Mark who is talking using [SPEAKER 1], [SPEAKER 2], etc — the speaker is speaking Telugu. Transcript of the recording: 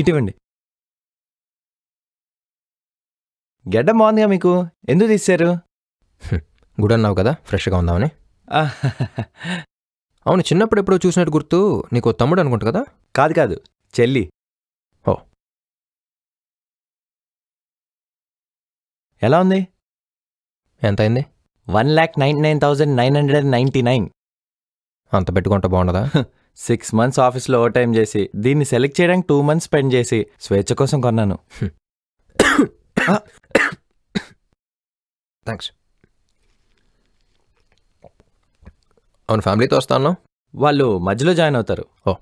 [SPEAKER 1] ఇటువండి గడ్డ బాగుందిగా మీకు ఎందుకు తీశారు
[SPEAKER 2] గుడ్ అన్నావు కదా ఫ్రెష్గా ఉందామని అవును చిన్నప్పుడు ఎప్పుడో
[SPEAKER 1] చూసినట్టు గుర్తు నీకు తమ్ముడు అనుకుంటు కదా కాదు కాదు చెల్లి ఓ ఎలా ఉంది
[SPEAKER 3] ఎంత అయింది one lakh nine nine thousand nine hundred and ninety nine అంత పెట్టుకుంటే బాగుండదా
[SPEAKER 4] సిక్స్ మంత్స్ ఆఫీస్లో ఓవర్ టైం చేసి దీన్ని సెలెక్ట్ చేయడానికి టూ మంత్స్ స్పెండ్ చేసి స్వేచ్ఛ కోసం కొన్నాను థ్యాంక్స్
[SPEAKER 5] అవును ఫ్యామిలీతో వస్తాను వాళ్ళు మధ్యలో జాయిన్ అవుతారు ఓ